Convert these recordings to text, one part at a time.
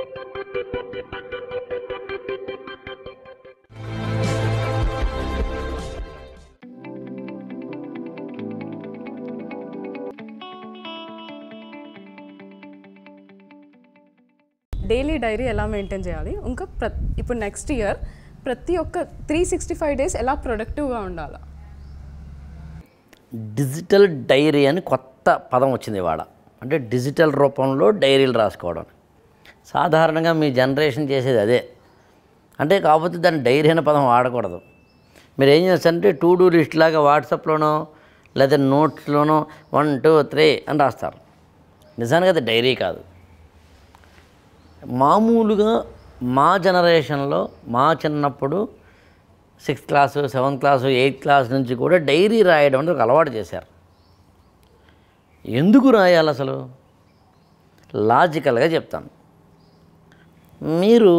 daily dairy ఎలా maintain చేయాలి ఇంకా ప్ర ఇప్పుడు నెక్స్ట్ ఇయర్ ప్రతి ఒక్క త్రీ సిక్స్టీ ఫైవ్ డేస్ ఎలా ప్రొడక్టివ్గా ఉండాలి డిజిటల్ డైరీ అని కొత్త పదం వచ్చింది వాడ అంటే డిజిటల్ రూపంలో డైరీలు రాసుకోవడం సాధారణంగా మీ జనరేషన్ చేసేది అదే అంటే కాకపోతే దాన్ని డైరీ అనే పదం వాడకూడదు మీరు ఏం చేస్తారంటే టూ డూ లిస్ట్ లాగా వాట్సాప్లోనో లేదా నోట్స్లోనో వన్ టూ త్రీ అని రాస్తారు నిజానికి అది డైరీ కాదు మామూలుగా మా జనరేషన్లో మా చిన్నప్పుడు sixth class seventh class eighth class నుంచి కూడా డైరీ రాయడం అనేది ఒక అలవాటు చేశారు ఎందుకు రాయాలి అసలు లాజికల్గా చెప్తాను మీరు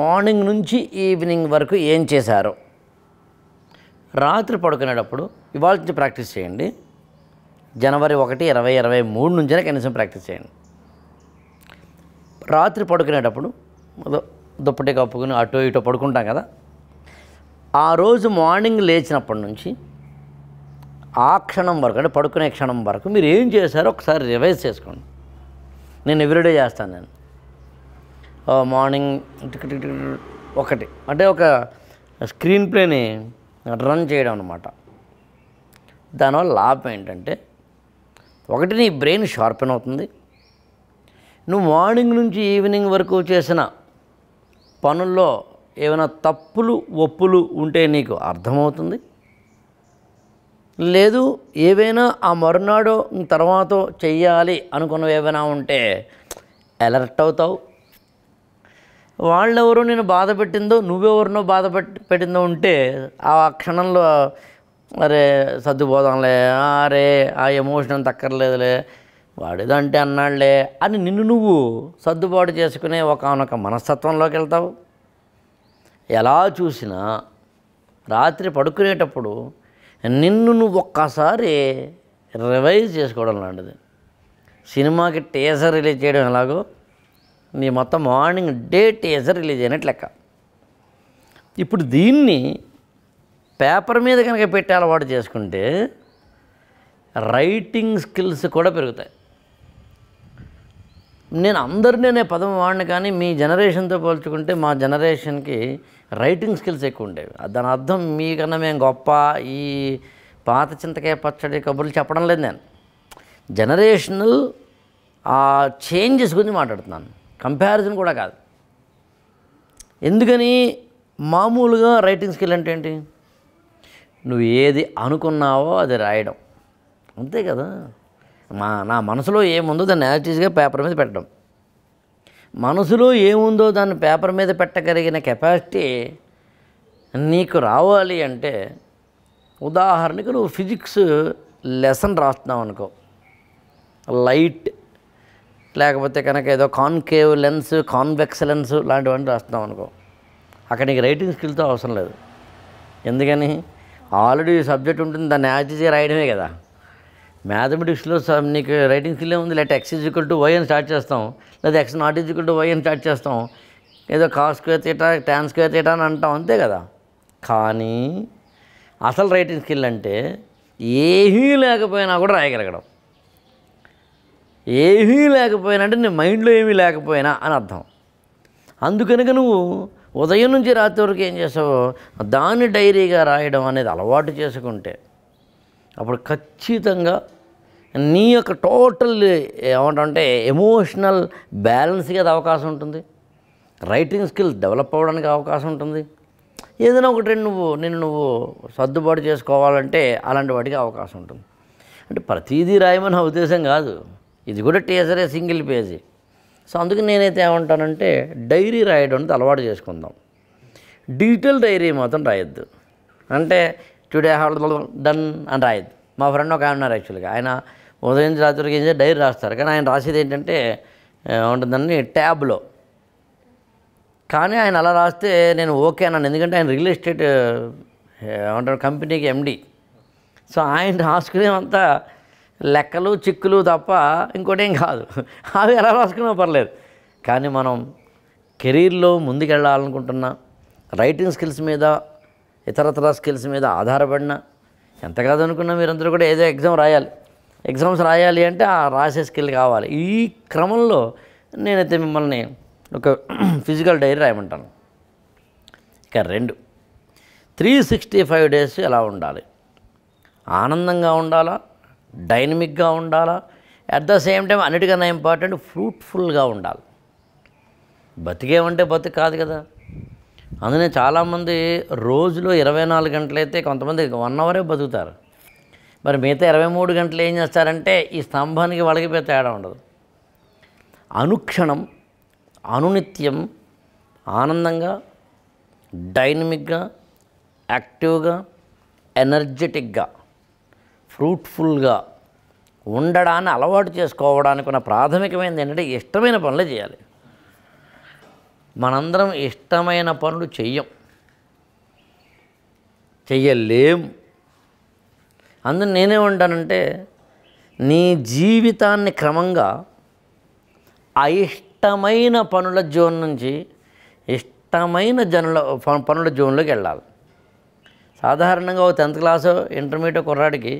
మార్నింగ్ నుంచి ఈవినింగ్ వరకు ఏం చేశారు రాత్రి పడుకునేటప్పుడు ఇవాళ నుంచి ప్రాక్టీస్ చేయండి జనవరి ఒకటి ఇరవై ఇరవై మూడు నుంచైనా కనీసం ప్రాక్టీస్ చేయండి రాత్రి పడుకునేటప్పుడు దుప్పటి కప్పుకుని అటో ఇటో పడుకుంటాం కదా ఆ రోజు మార్నింగ్ లేచినప్పటి నుంచి ఆ క్షణం వరకు అంటే పడుకునే క్షణం వరకు మీరు ఏం చేశారో ఒకసారి రివైజ్ చేసుకోండి నేను ఎవ్రీడే చేస్తాను నేను మార్నింగ్ ఒకటి అంటే ఒక స్క్రీన్ ప్లేని రన్ చేయడం అనమాట దానివల్ల లాభం ఏంటంటే ఒకటి నీ బ్రెయిన్ షార్పెన్ అవుతుంది నువ్వు మార్నింగ్ నుంచి ఈవినింగ్ వరకు చేసిన పనుల్లో ఏమైనా తప్పులు ఒప్పులు ఉంటే నీకు అర్థమవుతుంది లేదు ఏవైనా ఆ మరునాడు తర్వాత చెయ్యాలి అనుకున్నవి ఏమైనా ఉంటే అలర్ట్ అవుతావు వాళ్ళెవరో నేను బాధ పెట్టిందో నువ్వెవరినో బాధ పెట్టిందో ఉంటే ఆ క్షణంలో అరే సర్దుపోదాంలే అరే ఆ ఎమోషన్ తక్కర్లేదులే వాడిదంటే అన్నాళ్లే అని నిన్ను నువ్వు సర్దుబాటు చేసుకునే ఒకనొక మనస్తత్వంలోకి వెళ్తావు ఎలా చూసినా రాత్రి పడుకునేటప్పుడు నిన్ను నువ్వు ఒక్కసారి రివైజ్ చేసుకోవడం లాంటిది సినిమాకి టేజర్ రిలీజ్ చేయడం ఎలాగో నీ మొత్తం మార్నింగ్ డేట్ టీజర్ రిలీజ్ అయినట్టు లెక్క ఇప్పుడు దీన్ని పేపర్ మీద కనుక పెట్టి అలవాటు చేసుకుంటే రైటింగ్ స్కిల్స్ కూడా పెరుగుతాయి నేను అందరినీ నేను పదం వాడిని కానీ మీ జనరేషన్తో పోల్చుకుంటే మా జనరేషన్కి రైటింగ్ స్కిల్స్ ఎక్కువ ఉండేవి దాని అర్థం మీకన్నా మేము గొప్ప ఈ పాత చింతకాయ పచ్చడి కబుర్లు చెప్పడం లేదు నేను జనరేషనల్ ఆ చేంజెస్ గురించి మాట్లాడుతున్నాను కంపారిజన్ కూడా కాదు ఎందుకని మామూలుగా రైటింగ్ స్కిల్ అంటే ఏంటి నువ్వు ఏది అనుకున్నావో అది రాయడం అంతే కదా మా నా మనసులో ఏముందో దాన్ని యాక్టివ్గా పేపర్ మీద పెట్టడం మనసులో ఏముందో దాన్ని పేపర్ మీద పెట్టగలిగిన కెపాసిటీ నీకు రావాలి అంటే ఉదాహరణకు నువ్వు ఫిజిక్స్ లెసన్ రాస్తున్నావు అనుకో లైట్ లేకపోతే కనుక ఏదో కాన్కేవ్ లెన్స్ కాన్వెక్స్ లెన్స్ లాంటివన్నీ రాస్తున్నాం అనుకో అక్కడ నీకు రైటింగ్ స్కిల్తో అవసరం లేదు ఎందుకని ఆల్రెడీ సబ్జెక్ట్ ఉంటుంది దాన్ని యాజ్ రాయడమే కదా మ్యాథమెటిక్స్లో నీకు రైటింగ్ స్కిల్ ఏముంది లేకపోతే ఎక్స్ ఈక్వల్ టు వై అని స్టార్ట్ చేస్తాం లేదా x not equal to y అని స్టార్ట్ చేస్తాం ఏదో cos square theta tan square theta అని అంటాం అంతే కదా కానీ అసలు రైటింగ్ స్కిల్ అంటే ఏమీ లేకపోయినా కూడా రాయగలగడం ఏమీ లేకపోయినా అంటే నీ మైండ్లో ఏమీ లేకపోయినా అని అర్థం అందుకనుక నువ్వు ఉదయం నుంచి రాత్రి వరకు ఏం చేసావో దాన్ని డైరీగా రాయడం అనేది అలవాటు చేసుకుంటే అప్పుడు ఖచ్చితంగా నీ యొక్క టోటల్ ఏమంటే ఎమోషనల్ బ్యాలెన్స్ కదా అవకాశం ఉంటుంది రైటింగ్ స్కిల్ డెవలప్ అవ్వడానికి అవకాశం ఉంటుంది ఏదైనా ఒకటి నువ్వు నిన్ను నువ్వు సర్దుబాటు చేసుకోవాలంటే అలాంటి వాటికి అవకాశం ఉంటుంది అంటే ప్రతిదీ రాయమని నా ఉద్దేశం కాదు ఇది కూడా టీజరే సింగిల్ పేజీ సో అందుకు నేనైతే ఏమంటానంటే డైరీ రాయడం అలవాటు చేసుకుందాం డిజిటల్ డైరీ మాత్రం రాయొద్దు అంటే టుడే డన్ అని రాయద్దు మా ఫ్రెండ్ ఒక ఆయన ఉన్నారు యాక్చువల్గా ఆయన ఉదయం రాత్రికి ఏం డైరీ రాస్తారు కానీ ఆయన రాసేది ఏంటంటే ఉంటుందని ట్యాబ్లో కానీ ఆయన అలా రాస్తే నేను ఓకే అన్నాను ఎందుకంటే ఆయన రియల్ ఎస్టేట్ ఏమంటారు కంపెనీకి ఎండి సో ఆయన రాసుకునేవంతా లెక్కలు చిక్కులు తప్ప ఇంకోటేం కాదు అవి ఎలా రాసుకున్నా పర్లేదు కానీ మనం కెరీర్లో ముందుకెళ్ళాలనుకుంటున్నా రైటింగ్ స్కిల్స్ మీద ఇతరతర స్కిల్స్ మీద ఆధారపడిన ఎంత కాదనుకున్నా మీరందరూ కూడా ఏదో ఎగ్జామ్ రాయాలి ఎగ్జామ్స్ రాయాలి అంటే ఆ రాసే స్కిల్ కావాలి ఈ క్రమంలో నేనైతే మిమ్మల్ని ఒక ఫిజికల్ డైరీ రాయమంటాను ఇక రెండు త్రీ సిక్స్టీ ఫైవ్ డేస్ ఎలా ఉండాలి ఆనందంగా ఉండాలా డైనమిక్గా ఉండాలా అట్ ద సేమ్ టైం అన్నిటికన్నా ఇంపార్టెంట్ ఫ్రూట్ఫుల్గా ఉండాలి బతికేమంటే బతుకు కాదు కదా అందుకనే చాలామంది రోజులో ఇరవై నాలుగు గంటలైతే కొంతమంది వన్ అవరే బతుకుతారు మరి మిగతా ఇరవై మూడు గంటలు ఏం చేస్తారంటే ఈ స్తంభానికి వాళ్ళకి తేడా ఉండదు అనుక్షణం అనునిత్యం ఆనందంగా డైనమిక్గా యాక్టివ్గా ఎనర్జెటిక్గా ఫ్రూట్ఫుల్గా ఉండడాన్ని అలవాటు చేసుకోవడానికి ఉన్న ప్రాథమికమైనది ఏంటంటే ఇష్టమైన పనులు చేయాలి మనందరం ఇష్టమైన పనులు చెయ్యం చెయ్యలేం నేనే నేనేమంటానంటే నీ జీవితాన్ని క్రమంగా అయిష్టమైన పనుల జోన్ నుంచి ఇష్టమైన జనుల పనుల జోన్లోకి వెళ్ళాలి సాధారణంగా ఒక టెన్త్ క్లాసు ఇంటర్మీడియట్ కుర్రాడికి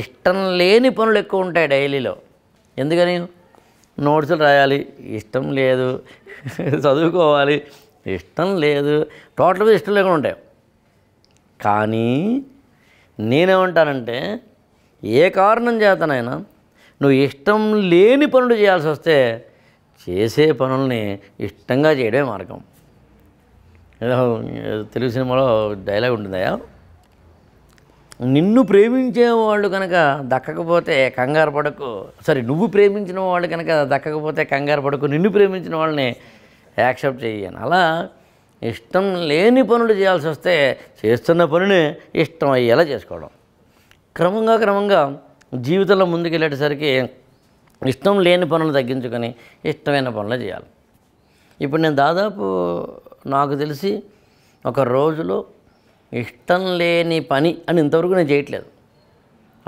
ఇష్టం లేని పనులు ఎక్కువ ఉంటాయి డైలీలో ఎందుకని నోట్సులు రాయాలి ఇష్టం లేదు చదువుకోవాలి ఇష్టం లేదు టోటల్గా ఇష్టం లేకుండా ఉంటాయి కానీ నేనేమంటానంటే ఏ కారణం చేతనైనా నువ్వు ఇష్టం లేని పనులు చేయాల్సి వస్తే చేసే పనుల్ని ఇష్టంగా చేయడమే మార్గం తెలుగు సినిమాలో డైలాగ్ ఉంటుందయా నిన్ను ప్రేమించేవాళ్ళు కనుక దక్కకపోతే కంగారు పడకు సరే నువ్వు ప్రేమించిన వాళ్ళు కనుక దక్కకపోతే కంగారు పడకు నిన్ను ప్రేమించిన వాళ్ళని యాక్సెప్ట్ చేయను అలా ఇష్టం లేని పనులు చేయాల్సి వస్తే చేస్తున్న పనిని ఇష్టం అయ్యేలా చేసుకోవడం క్రమంగా క్రమంగా జీవితంలో ముందుకెళ్ళేటసరికి ఇష్టం లేని పనులు తగ్గించుకొని ఇష్టమైన పనులు చేయాలి ఇప్పుడు నేను దాదాపు నాకు తెలిసి ఒక రోజులో ఇష్టం లేని పని అని ఇంతవరకు నేను చేయట్లేదు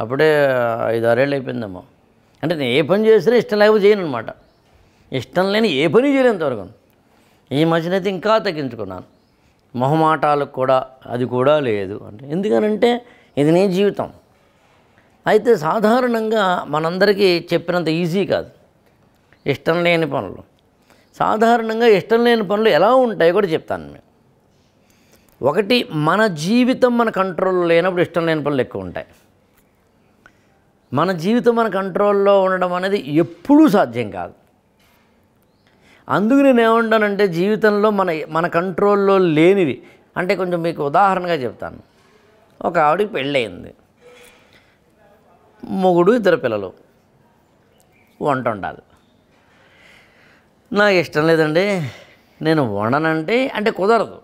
అప్పుడే ఐదు ఆరేళ్ళు అయిపోయిందమ్మా అంటే నేను ఏ పని చేసినా ఇష్టం లేకపోతే చేయను అనమాట ఇష్టం లేని ఏ పని చేయలేదు ఇంతవరకు ఈ మధ్యనైతే ఇంకా తగ్గించుకున్నాను మొహమాటాలకు కూడా అది కూడా లేదు అంటే ఎందుకనంటే ఇది నీ జీవితం అయితే సాధారణంగా మనందరికీ చెప్పినంత ఈజీ కాదు ఇష్టం లేని పనులు సాధారణంగా ఇష్టం లేని పనులు ఎలా ఉంటాయో కూడా చెప్తాను నేను ఒకటి మన జీవితం మన కంట్రోల్లో లేనప్పుడు ఇష్టం లేని పనులు ఎక్కువ ఉంటాయి మన జీవితం మన కంట్రోల్లో ఉండడం అనేది ఎప్పుడూ సాధ్యం కాదు అందుకు నేను ఏమంటానంటే జీవితంలో మన మన కంట్రోల్లో లేనివి అంటే కొంచెం మీకు ఉదాహరణగా చెప్తాను ఒక ఆవిడకి పెళ్ళయింది మొగుడు ఇద్దరు పిల్లలు వంట ఉండాలి నాకు ఇష్టం లేదండి నేను వండనంటే అంటే కుదరదు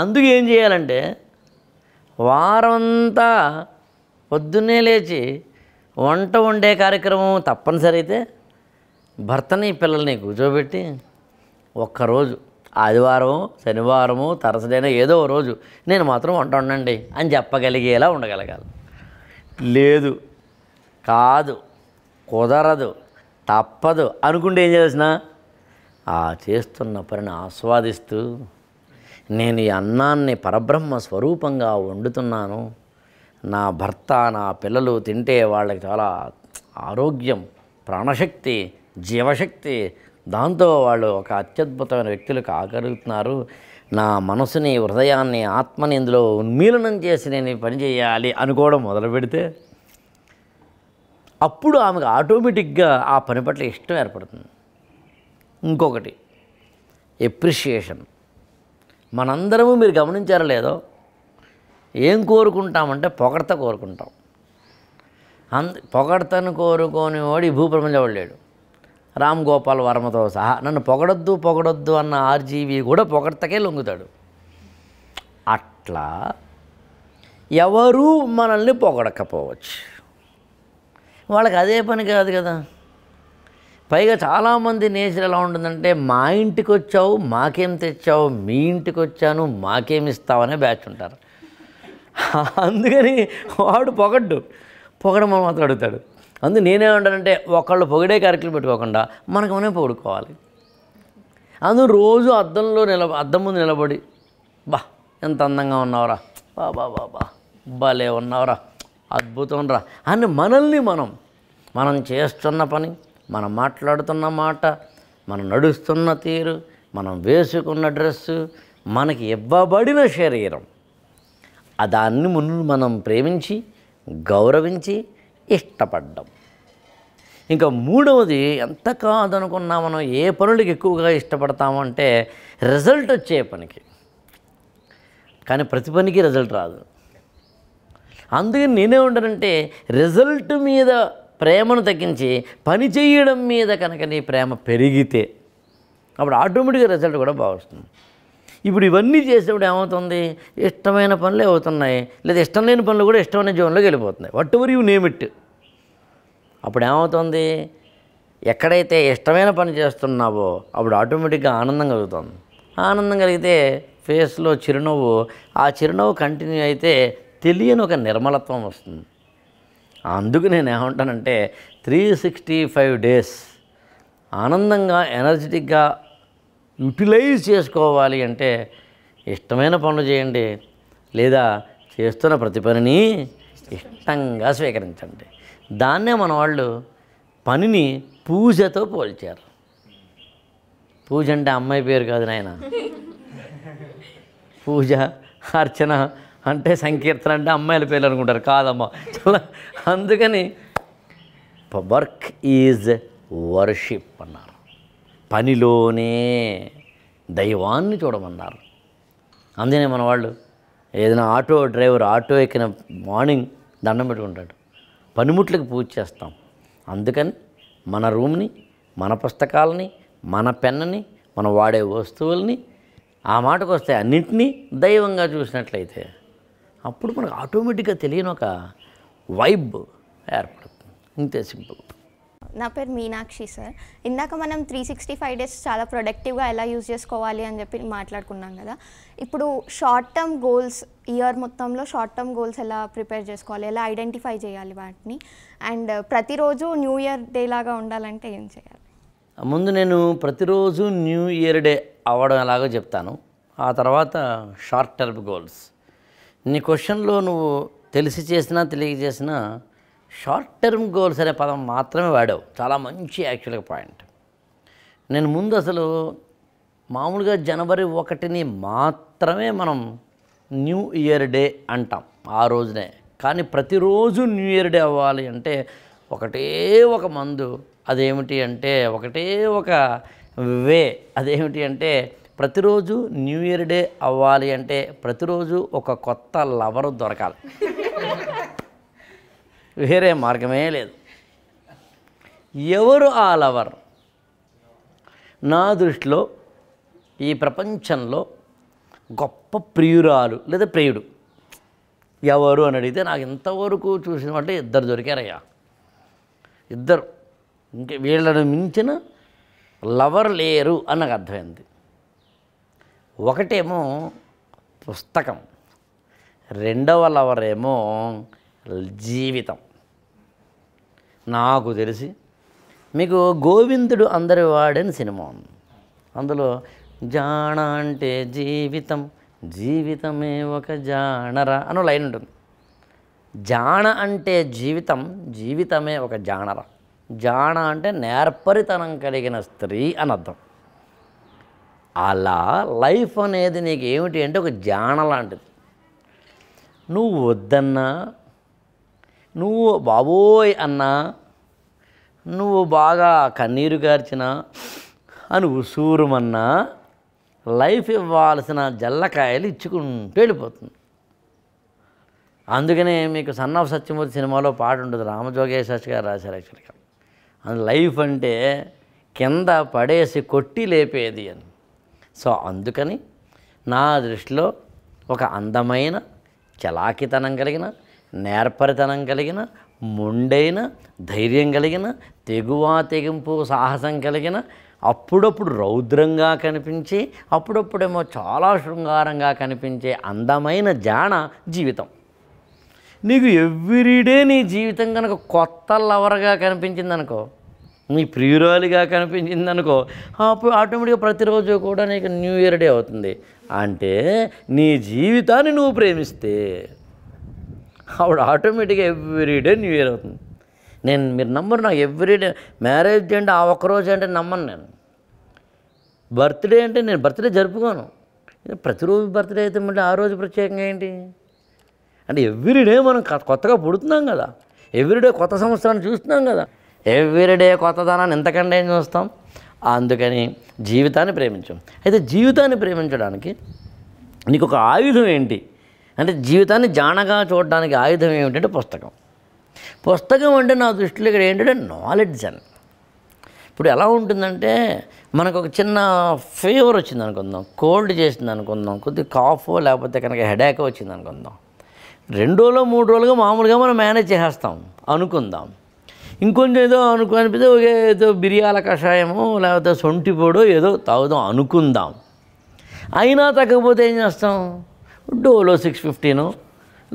అందుకు ఏం చేయాలంటే వారమంతా పొద్దున్నే లేచి వంట వండే కార్యక్రమం తప్పనిసరి అయితే భర్తని పిల్లల్ని కూర్చోబెట్టి ఒక్కరోజు ఆదివారం శనివారము తరసడైనా ఏదో రోజు నేను మాత్రం వంట ఉండండి అని చెప్పగలిగేలా ఉండగలగాలి లేదు కాదు కుదరదు తప్పదు అనుకుంటే ఏం చేసిన ఆ చేస్తున్న పనిని ఆస్వాదిస్తూ నేను ఈ అన్నాన్ని పరబ్రహ్మ స్వరూపంగా వండుతున్నాను నా భర్త నా పిల్లలు తింటే వాళ్ళకి చాలా ఆరోగ్యం ప్రాణశక్తి జీవశక్తి దాంతో వాళ్ళు ఒక అత్యద్భుతమైన వ్యక్తులు కాగలుగుతున్నారు నా మనసుని హృదయాన్ని ఆత్మని ఇందులో ఉన్మీలనం చేసి నేను పని చేయాలి అనుకోవడం మొదలు పెడితే అప్పుడు ఆమెకు ఆటోమేటిక్గా ఆ పని పట్ల ఇష్టం ఏర్పడుతుంది ఇంకొకటి ఎప్రిషియేషన్ మనందరము మీరు గమనించారా లేదో ఏం కోరుకుంటామంటే పొగడత కోరుకుంటాం అంద పొగడతను కోరుకోని వాడు ఈ భూప్రపంచం లేడు రామ్ గోపాల్ వర్మతో సహా నన్ను పొగడొద్దు పొగడొద్దు అన్న ఆర్జీవి కూడా పొగడతకే లొంగుతాడు అట్లా ఎవరూ మనల్ని పొగడకపోవచ్చు వాళ్ళకి అదే పని కాదు కదా పైగా చాలామంది నేచర్ ఎలా ఉంటుందంటే మా ఇంటికి వచ్చావు మాకేం తెచ్చావు మీ ఇంటికి వచ్చాను మాకేమి ఇస్తావనే బ్యాచ్ ఉంటారు అందుకని వాడు పొగడ్డు మనం మాత్రం అడుగుతాడు అందు నేనేమంటానంటే ఒకళ్ళు పొగిడే కార్యక్రమం పెట్టుకోకుండా మనకు మనమే పొగుడుకోవాలి అందు రోజు అద్దంలో నిలబ అద్దం ముందు నిలబడి బా ఎంత అందంగా ఉన్నావురా బా బా బా బా భలే ఉన్నావురా అద్భుతం రా అని మనల్ని మనం మనం చేస్తున్న పని మనం మాట్లాడుతున్న మాట మనం నడుస్తున్న తీరు మనం వేసుకున్న డ్రెస్సు మనకి ఇవ్వబడిన శరీరం దాన్ని ముందు మనం ప్రేమించి గౌరవించి ఇష్టపడ్డాం ఇంకా మూడవది ఎంత కాదనుకున్నా మనం ఏ పనులకు ఎక్కువగా ఇష్టపడతామంటే రిజల్ట్ వచ్చే పనికి కానీ ప్రతి పనికి రిజల్ట్ రాదు అందుకని నేనే ఉండనంటే రిజల్ట్ మీద ప్రేమను తగ్గించి పని చేయడం మీద కనుక నీ ప్రేమ పెరిగితే అప్పుడు ఆటోమేటిక్గా రిజల్ట్ కూడా బాగుస్తుంది ఇప్పుడు ఇవన్నీ చేసినప్పుడు ఏమవుతుంది ఇష్టమైన పనులే అవుతున్నాయి లేదా ఇష్టం లేని పనులు కూడా ఇష్టమైన జోన్లోకి వెళ్ళిపోతున్నాయి whatever you name it అప్పుడు ఏమవుతుంది ఎక్కడైతే ఇష్టమైన పని చేస్తున్నావో అప్పుడు ఆటోమేటిక్గా ఆనందం కలుగుతుంది ఆనందం కలిగితే ఫేస్లో చిరునవ్వు ఆ చిరునవ్వు కంటిన్యూ అయితే తెలియని ఒక నిర్మలత్వం వస్తుంది అందుకు నేను ఏమంటానంటే త్రీ సిక్స్టీ ఫైవ్ డేస్ ఆనందంగా ఎనర్జెటిక్గా యూటిలైజ్ చేసుకోవాలి అంటే ఇష్టమైన పనులు చేయండి లేదా చేస్తున్న ప్రతి పనిని ఇష్టంగా స్వీకరించండి దాన్నే మన వాళ్ళు పనిని పూజతో పోల్చారు పూజ అంటే అమ్మాయి పేరు కాదు నాయన పూజ అర్చన అంటే సంకీర్తన అంటే అమ్మాయిల పేర్లు అనుకుంటారు కాదమ్మా చాలా అందుకని వర్క్ ఈజ్ వర్షిప్ అన్నారు పనిలోనే దైవాన్ని చూడమన్నారు అందుకనే మన వాళ్ళు ఏదైనా ఆటో డ్రైవర్ ఆటో ఎక్కిన మార్నింగ్ దండం పెట్టుకుంటాడు పనిముట్లకు పూజ చేస్తాం అందుకని మన రూమ్ని మన పుస్తకాలని మన పెన్నని మనం వాడే వస్తువుల్ని ఆ మాటకు వస్తే అన్నింటినీ దైవంగా చూసినట్లయితే అప్పుడు మనకు ఆటోమేటిక్గా తెలియని ఒక వైబ్ ఏర్పడుతుంది ఇంతే సింపుల్ నా పేరు మీనాక్షి సార్ ఇందాక మనం త్రీ సిక్స్టీ ఫైవ్ డేస్ చాలా ప్రొడక్టివ్గా ఎలా యూజ్ చేసుకోవాలి అని చెప్పి మాట్లాడుకున్నాం కదా ఇప్పుడు షార్ట్ టర్మ్ గోల్స్ ఇయర్ మొత్తంలో షార్ట్ టర్మ్ గోల్స్ ఎలా ప్రిపేర్ చేసుకోవాలి ఎలా ఐడెంటిఫై చేయాలి వాటిని అండ్ ప్రతిరోజు న్యూ ఇయర్ డే లాగా ఉండాలంటే ఏం చేయాలి ముందు నేను ప్రతిరోజు న్యూ ఇయర్ డే అవ్వడం ఎలాగో చెప్తాను ఆ తర్వాత షార్ట్ టర్మ్ గోల్స్ నీ క్వశ్చన్లో నువ్వు తెలిసి చేసినా తెలియజేసినా షార్ట్ టర్మ్ గోల్స్ అనే పదం మాత్రమే వాడావు చాలా మంచి యాక్చువల్గా పాయింట్ నేను ముందు అసలు మామూలుగా జనవరి ఒకటిని మాత్రమే మనం న్యూ ఇయర్ డే అంటాం ఆ రోజునే కానీ ప్రతిరోజు న్యూ ఇయర్ డే అవ్వాలి అంటే ఒకటే ఒక మందు అదేమిటి అంటే ఒకటే ఒక వే అదేమిటి అంటే ప్రతిరోజు న్యూ ఇయర్ డే అవ్వాలి అంటే ప్రతిరోజు ఒక కొత్త లవర్ దొరకాలి వేరే మార్గమే లేదు ఎవరు ఆ లవర్ నా దృష్టిలో ఈ ప్రపంచంలో గొప్ప ప్రియురాలు లేదా ప్రియుడు ఎవరు అని అడిగితే నాకు ఇంతవరకు చూసినట్టే ఇద్దరు దొరికారయ్యా ఇద్దరు ఇంకా వీళ్ళను మించిన లవర్ లేరు అన్నకు నాకు అర్థమైంది ఒకటేమో పుస్తకం రెండవ లవర్ ఏమో జీవితం నాకు తెలిసి మీకు గోవిందుడు అందరి వాడని సినిమా ఉంది అందులో జాణ అంటే జీవితం జీవితమే ఒక జానరా అని లైన్ ఉంటుంది జాణ అంటే జీవితం జీవితమే ఒక జానర జాణ అంటే నేర్పరితనం కలిగిన స్త్రీ అని అర్థం అలా లైఫ్ అనేది నీకు ఏమిటి అంటే ఒక జాన లాంటిది నువ్వు వద్దన్నా నువ్వు బాబోయ్ అన్నా నువ్వు బాగా కన్నీరు గార్చిన అని ఉసూరుమన్నా లైఫ్ ఇవ్వాల్సిన జల్లకాయలు ఇచ్చుకుంటూ వెళ్ళిపోతుంది అందుకనే మీకు సన్ ఆఫ్ సత్యమూర్తి సినిమాలో పాట ఉండదు రామజోగేశ్వర్ గారు రాశారు యాక్చువల్గా అది లైఫ్ అంటే కింద పడేసి కొట్టి లేపేది అని సో అందుకని నా దృష్టిలో ఒక అందమైన చలాకితనం కలిగిన నేర్పరితనం కలిగిన మొండైన ధైర్యం కలిగిన తెగువా తెగింపు సాహసం కలిగిన అప్పుడప్పుడు రౌద్రంగా కనిపించి అప్పుడప్పుడేమో చాలా శృంగారంగా కనిపించే అందమైన జాణ జీవితం నీకు ఎవ్రీడే నీ జీవితం కనుక కొత్త లవర్గా కనిపించిందనుకో నీ ప్రియురాలిగా కనిపించింది అనుకో అప్పుడు ఆటోమేటిక్గా ప్రతిరోజు కూడా నీకు న్యూ ఇయర్ డే అవుతుంది అంటే నీ జీవితాన్ని నువ్వు ప్రేమిస్తే ఆవిడ ఆటోమేటిక్గా ఎవ్రీ డే న్యూ ఇయర్ అవుతుంది నేను మీరు నమ్మరు నాకు ఎవ్రీ డే మ్యారేజ్ అంటే ఆ ఒక్కరోజు అంటే నమ్మను నేను బర్త్డే అంటే నేను బర్త్డే జరుపుకోను ప్రతిరోజు బర్త్డే అయితే మళ్ళీ ఆ రోజు ప్రత్యేకంగా ఏంటి అంటే ఎవ్రీ డే మనం కొత్తగా పుడుతున్నాం కదా ఎవ్రీ డే కొత్త సంవత్సరాన్ని చూస్తున్నాం కదా ఎవ్రీడే కొత్తదనాన్ని ఎంతకంటే ఏం చూస్తాం అందుకని జీవితాన్ని ప్రేమించాం అయితే జీవితాన్ని ప్రేమించడానికి నీకు ఒక ఆయుధం ఏంటి అంటే జీవితాన్ని జానగా చూడడానికి ఆయుధం ఏమిటంటే పుస్తకం పుస్తకం అంటే నా దృష్టిలో ఇక్కడ ఏంటంటే నాలెడ్జ్ అని ఇప్పుడు ఎలా ఉంటుందంటే మనకు ఒక చిన్న ఫీవర్ వచ్చింది అనుకుందాం కోల్డ్ చేసింది అనుకుందాం కొద్దిగా కాఫ్ లేకపోతే కనుక హెడేక్ వచ్చింది అనుకుందాం రెండు రోజులు మూడు రోజులుగా మామూలుగా మనం మేనేజ్ చేసేస్తాం అనుకుందాం ఇంకొంచెం ఏదో అనుకో అనిపిస్తే ఒక ఏదో బిర్యాల కషాయమో లేకపోతే సొంటి పొడో ఏదో తాగుదాం అనుకుందాం అయినా తగ్గకపోతే ఏం చేస్తాం డోలో సిక్స్ ఫిఫ్టీను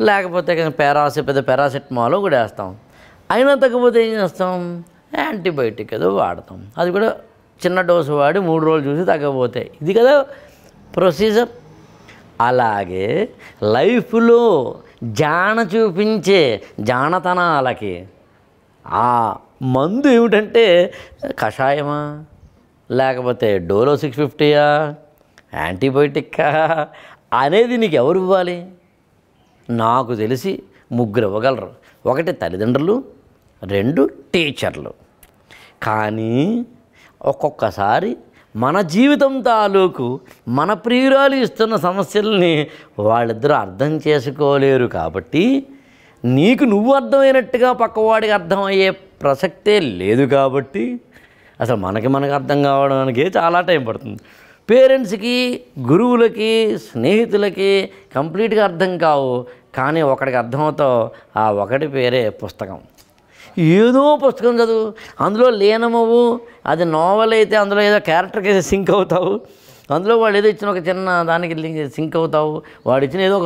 లేకపోతే కానీ పారాసి పెద్ద పారాసిటమాల్ కూడా వేస్తాం అయినా తగ్గకపోతే ఏం చేస్తాం యాంటీబయోటిక్ ఏదో వాడతాం అది కూడా చిన్న డోసు వాడి మూడు రోజులు చూసి తగ్గపోతాయి ఇది కదా ప్రొసీజర్ అలాగే లైఫ్లో జాన చూపించే జానతనాలకి ఆ మందు ఏమిటంటే కషాయమా లేకపోతే డోలో సిక్స్ ఫిఫ్టీయా యాంటీబయోటిక్కా అనేది నీకు ఎవరు ఇవ్వాలి నాకు తెలిసి ముగ్గురు ఇవ్వగలరు ఒకటి తల్లిదండ్రులు రెండు టీచర్లు కానీ ఒక్కొక్కసారి మన జీవితం తాలూకు మన ప్రియురాలు ఇస్తున్న సమస్యల్ని వాళ్ళిద్దరూ అర్థం చేసుకోలేరు కాబట్టి నీకు నువ్వు అర్థమైనట్టుగా పక్కవాడికి అర్థమయ్యే ప్రసక్తే లేదు కాబట్టి అసలు మనకి మనకు అర్థం కావడానికే చాలా టైం పడుతుంది పేరెంట్స్కి గురువులకి స్నేహితులకి కంప్లీట్గా అర్థం కావు కానీ ఒకటికి అర్థమవుతావు ఆ ఒకటి పేరే పుస్తకం ఏదో పుస్తకం చదువు అందులో లీనమవు అది నోవెల్ అయితే అందులో ఏదో క్యారెక్టర్కి సింక్ అవుతావు అందులో వాళ్ళు ఏదో ఇచ్చిన ఒక చిన్న దానికి సింక్ అవుతావు వాడు ఇచ్చిన ఏదో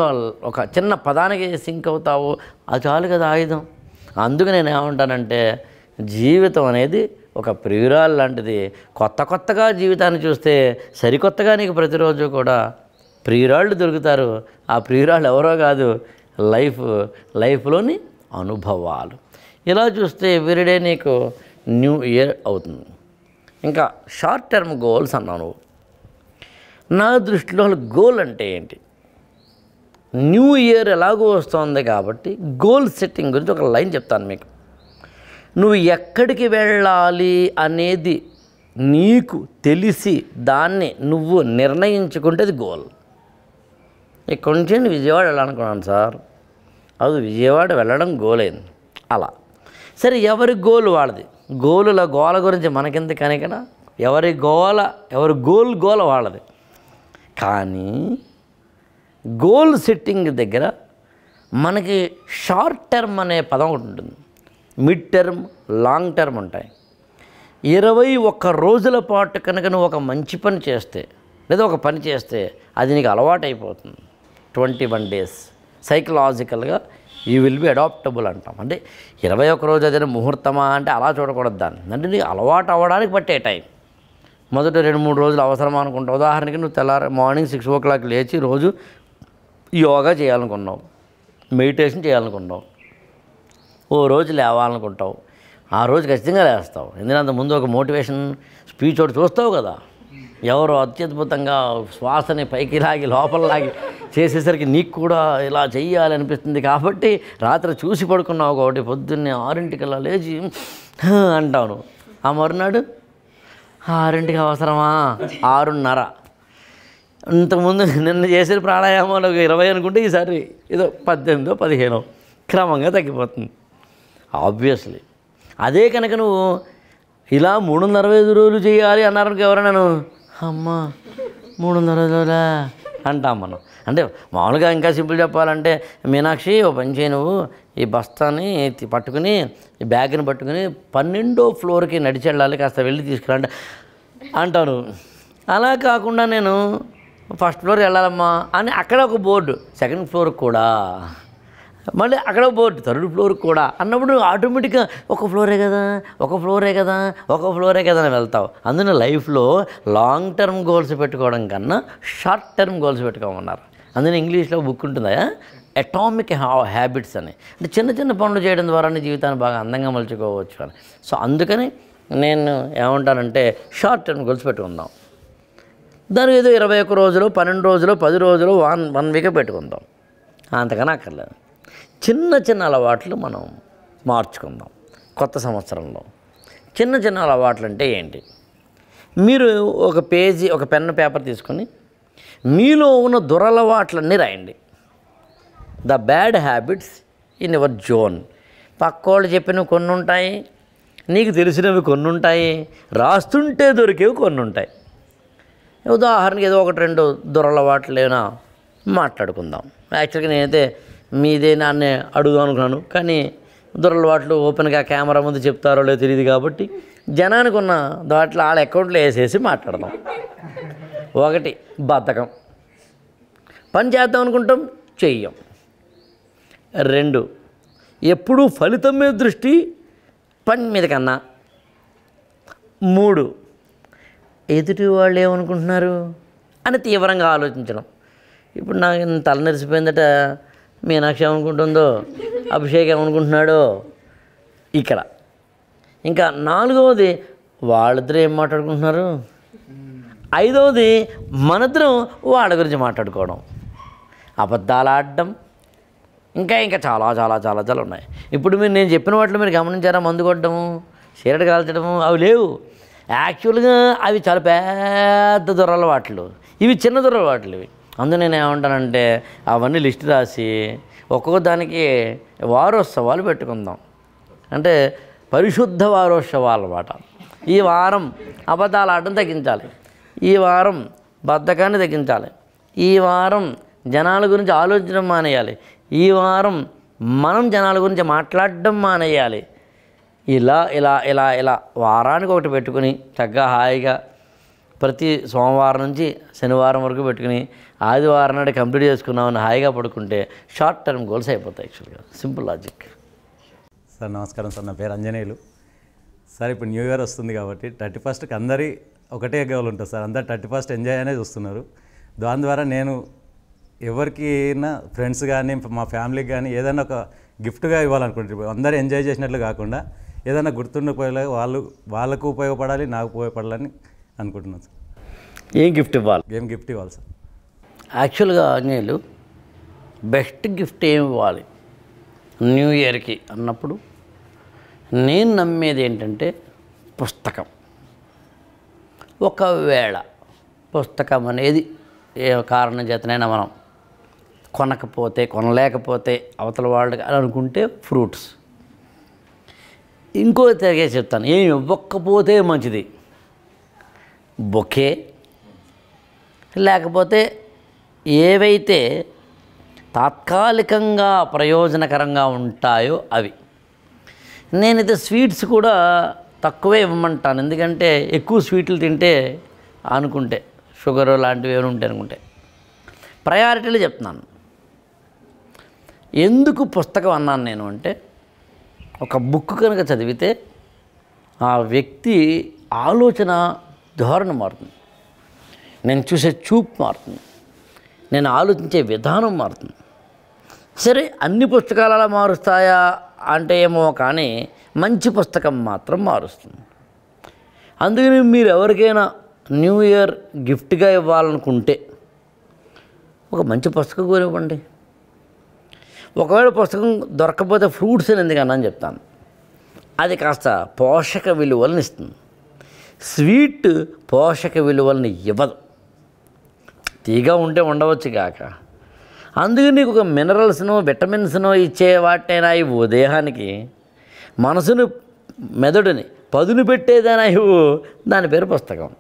ఒక చిన్న పదానికి సింక్ అవుతావు అది చాలు కదా ఆయుధం అందుకు నేను ఏమంటానంటే జీవితం అనేది ఒక ప్రియురాల్ లాంటిది కొత్త కొత్తగా జీవితాన్ని చూస్తే సరికొత్తగా నీకు ప్రతిరోజు కూడా ప్రియురాళ్ళు దొరుకుతారు ఆ ప్రియురాళ్ళు ఎవరో కాదు లైఫ్ లైఫ్లోని అనుభవాలు ఇలా చూస్తే ఎవ్రీడే నీకు న్యూ ఇయర్ అవుతుంది ఇంకా షార్ట్ టర్మ్ గోల్స్ అన్నావు నువ్వు నా దృష్టిలో గోల్ అంటే ఏంటి న్యూ ఇయర్ ఎలాగో వస్తుంది కాబట్టి గోల్ సెట్టింగ్ గురించి ఒక లైన్ చెప్తాను మీకు నువ్వు ఎక్కడికి వెళ్ళాలి అనేది నీకు తెలిసి దాన్ని నువ్వు నిర్ణయించుకుంటే అది గోల్ ఇక్కడ నుంచి నేను విజయవాడ వెళ్ళాలనుకున్నాను సార్ అది విజయవాడ వెళ్ళడం గోల్ అయింది అలా సరే ఎవరి గోల్ వాళ్ళది గోలుల గోల గురించి మనకెందుకని కదా ఎవరి గోల ఎవరి గోల్ గోల వాళ్ళది కానీ గోల్ సెట్టింగ్ దగ్గర మనకి షార్ట్ టర్మ్ అనే పదం ఒకటి ఉంటుంది మిడ్ టర్మ్ లాంగ్ టర్మ్ ఉంటాయి ఇరవై ఒక్క రోజుల పాటు కనుక నువ్వు ఒక మంచి పని చేస్తే లేదా ఒక పని చేస్తే అది నీకు అలవాటు అయిపోతుంది ట్వంటీ వన్ డేస్ సైకలాజికల్గా యూ విల్ బి అడాప్టబుల్ అంటాం అంటే ఇరవై ఒక్క రోజు అదే ముహూర్తమా అంటే అలా చూడకూడదు దాన్ని అంటే నీకు అలవాటు అవ్వడానికి పట్టే టైం మొదట రెండు మూడు రోజులు అవసరం అనుకుంటావు ఉదాహరణకి నువ్వు తెల్లార మార్నింగ్ సిక్స్ ఓ క్లాక్ లేచి రోజు యోగా చేయాలనుకున్నావు మెడిటేషన్ చేయాలనుకుంటావు ఓ రోజు లేవాలనుకుంటావు ఆ రోజు ఖచ్చితంగా లేస్తావు ఎందుకంటే ముందు ఒక మోటివేషన్ స్పీచ్ ఒకటి చూస్తావు కదా ఎవరో అత్యద్భుతంగా శ్వాసని పైకి లాగి లోపల లాగి చేసేసరికి నీకు కూడా ఇలా చెయ్యాలి అనిపిస్తుంది కాబట్టి రాత్రి చూసి పడుకున్నావు కాబట్టి పొద్దున్నే ఆరింటికల్లా లేచి అంటాను ఆ మరునాడు ఆరింటికి అవసరమా ఆరున్నర ఇంతకుముందు నిన్న చేసిన ప్రాణాయామాలు ఒక ఇరవై అనుకుంటే ఈసారి ఏదో పద్దెనిమిదో పదిహేనో క్రమంగా తగ్గిపోతుంది ఆబ్వియస్లీ అదే కనుక నువ్వు ఇలా మూడున్నర ఐదు రోజులు చేయాలి అన్నారు ఎవరన్నాను అమ్మా మూడున్నర రోజులా అంటాం మనం అంటే మామూలుగా ఇంకా సింపుల్ చెప్పాలంటే మీనాక్షి ఓ పని చేయి నువ్వు ఈ బస్తాని పట్టుకుని ఈ బ్యాగ్ని పట్టుకుని పన్నెండో ఫ్లోర్కి నడిచి వెళ్ళాలి కాస్త వెళ్ళి తీసుకురండి అంటాను అలా కాకుండా నేను ఫస్ట్ ఫ్లోర్ వెళ్ళాలమ్మా అని అక్కడ ఒక బోర్డు సెకండ్ ఫ్లోర్ కూడా మళ్ళీ అక్కడ బోర్డు థర్డ్ ఫ్లోర్ కూడా అన్నప్పుడు ఆటోమేటిక్గా ఒక ఫ్లోరే కదా ఒక ఫ్లోరే కదా ఒక ఫ్లోరే కదా అని వెళ్తావు అందులో లైఫ్లో లాంగ్ టర్మ్ గోల్స్ పెట్టుకోవడం కన్నా షార్ట్ టర్మ్ గోల్స్ పెట్టుకోమన్నారు అందులో ఇంగ్లీష్లో బుక్ ఉంటుందా అటామిక్ హ్యాబిట్స్ అని అంటే చిన్న చిన్న పనులు చేయడం ద్వారానే జీవితాన్ని బాగా అందంగా మలుచుకోవచ్చు అని సో అందుకని నేను ఏమంటానంటే షార్ట్ టర్మ్ గోల్స్ పెట్టుకుందాం దాని ఏదో ఇరవై ఒక్క రోజులు పన్నెండు రోజులు పది రోజులు వన్ వన్ వీక్ పెట్టుకుందాం అంతకన్నా అక్కర్లేదు చిన్న చిన్న అలవాట్లు మనం మార్చుకుందాం కొత్త సంవత్సరంలో చిన్న చిన్న అలవాట్లు అంటే ఏంటి మీరు ఒక పేజీ ఒక పెన్ పేపర్ తీసుకొని మీలో ఉన్న దురలవాట్లన్నీ రాయండి the bad habits in your zone పక్కోళ్ళు చెప్పినవి కొన్ని ఉంటాయి నీకు తెలిసినవి కొన్ని ఉంటాయి రాస్తుంటే దొరికేవి కొన్ని ఉంటాయి ఉదాహరణకి ఏదో ఒకటి రెండు దురలవాట్లేనా మాట్లాడుకుందాం యాక్చువల్గా నేనైతే మీదేనా అని అడుగుదాం అనుకున్నాను కానీ వాటిలో ఓపెన్గా కెమెరా ముందు చెప్తారో లేదో తెలియదు కాబట్టి జనానికి ఉన్న దాంట్లో వాళ్ళ అకౌంట్లో వేసేసి మాట్లాడదాం ఒకటి బద్ధకం పని చేద్దాం అనుకుంటాం చెయ్యం రెండు ఎప్పుడూ ఫలితం మీద దృష్టి పని మీద కన్నా మూడు ఎదుటి వాళ్ళు ఏమనుకుంటున్నారు అని తీవ్రంగా ఆలోచించడం ఇప్పుడు నాకు తల నెరిసిపోయిందట మీనాక్షి ఏమనుకుంటుందో అభిషేక్ ఏమనుకుంటున్నాడో ఇక్కడ ఇంకా నాలుగవది వాళ్ళిద్దరూ ఏం మాట్లాడుకుంటున్నారు ఐదవది మనద్దరం వాళ్ళ గురించి మాట్లాడుకోవడం అబద్ధాలు ఆడడం ఇంకా ఇంకా చాలా చాలా చాలా చాలా ఉన్నాయి ఇప్పుడు మీరు నేను చెప్పిన వాటిలో మీరు గమనించారా మందు కొట్టడము సిగరెట్ కాల్చడము అవి లేవు యాక్చువల్గా అవి చాలా పెద్ద దొరల వాటిలు ఇవి చిన్న దొరల వాటిలు ఇవి అందుకు నేను ఏమంటానంటే అవన్నీ లిస్ట్ రాసి ఒక్కొక్క దానికి వారోత్సవాలు పెట్టుకుందాం అంటే పరిశుద్ధ వారోత్సవాలు అన్నమాట ఈ వారం అబద్ధాలు ఆడటం తగ్గించాలి ఈ వారం బద్ధకాన్ని తగ్గించాలి ఈ వారం జనాల గురించి ఆలోచించడం మానేయాలి ఈ వారం మనం జనాల గురించి మాట్లాడడం మానేయాలి ఇలా ఇలా ఇలా ఇలా వారానికి ఒకటి పెట్టుకుని చక్కగా హాయిగా ప్రతి సోమవారం నుంచి శనివారం వరకు పెట్టుకుని ఆదివారం నాడు కంప్లీట్ చేసుకున్నామని హాయిగా పడుకుంటే షార్ట్ టర్మ్ గోల్స్ అయిపోతాయి యాక్చువల్గా సింపుల్ లాజిక్ సార్ నమస్కారం సార్ నా పేరు అంజనేయులు సార్ ఇప్పుడు న్యూ ఇయర్ వస్తుంది కాబట్టి థర్టీ ఫస్ట్కి అందరి ఒకటే గోల్ ఉంటుంది సార్ అందరు థర్టీ ఫస్ట్ ఎంజాయ్ అనేది వస్తున్నారు దాని ద్వారా నేను ఎవరికైనా ఫ్రెండ్స్ కానీ మా ఫ్యామిలీకి కానీ ఏదైనా ఒక గిఫ్ట్గా ఇవ్వాలనుకుంటున్నారు అందరూ ఎంజాయ్ చేసినట్లు కాకుండా ఏదైనా గుర్తుండిపోయేలా వాళ్ళు వాళ్ళకు ఉపయోగపడాలి నాకు ఉపయోగపడాలని అనుకుంటున్నాను సార్ ఏం గిఫ్ట్ ఇవ్వాలి ఏం గిఫ్ట్ ఇవ్వాలి సార్ యాక్చువల్గా ఆంజనేయులు బెస్ట్ గిఫ్ట్ ఏమి ఇవ్వాలి న్యూ ఇయర్కి అన్నప్పుడు నేను నమ్మేది ఏంటంటే పుస్తకం ఒకవేళ పుస్తకం అనేది ఏ కారణం చేతనైనా మనం కొనకపోతే కొనలేకపోతే అవతల వాళ్ళకి అని అనుకుంటే ఫ్రూట్స్ ఇంకో తిరిగే చెప్తాను ఏమి ఇవ్వకపోతే మంచిది బొకే లేకపోతే ఏవైతే తాత్కాలికంగా ప్రయోజనకరంగా ఉంటాయో అవి నేనైతే స్వీట్స్ కూడా తక్కువే ఇవ్వమంటాను ఎందుకంటే ఎక్కువ స్వీట్లు తింటే అనుకుంటే షుగర్ లాంటివి ఏమైనా ఉంటే అనుకుంటే ప్రయారిటీలు చెప్తున్నాను ఎందుకు పుస్తకం అన్నాను నేను అంటే ఒక బుక్ కనుక చదివితే ఆ వ్యక్తి ఆలోచన ధోరణి మారుతుంది నేను చూసే చూపు మారుతుంది నేను ఆలోచించే విధానం మారుతుంది సరే అన్ని పుస్తకాలు అలా మారుస్తాయా అంటే ఏమో కానీ మంచి పుస్తకం మాత్రం మారుస్తుంది అందుకని మీరు ఎవరికైనా న్యూ ఇయర్ గిఫ్ట్గా ఇవ్వాలనుకుంటే ఒక మంచి పుస్తకం కోరివ్వండి ఒకవేళ పుస్తకం దొరకకపోతే ఫ్రూట్స్ అని ఎందుకన్నా అని చెప్తాను అది కాస్త పోషక విలువలను ఇస్తుంది స్వీట్ పోషక విలువలను ఇవ్వదు తీగ ఉంటే ఉండవచ్చు కాక అందుకు నీకు ఒక మినరల్స్ను విటమిన్స్ను ఇచ్చే వాటైనా ఇవ్వు దేహానికి మనసును మెదడుని పదును పెట్టేదైనా ఇవ్వు దాని పేరు పుస్తకం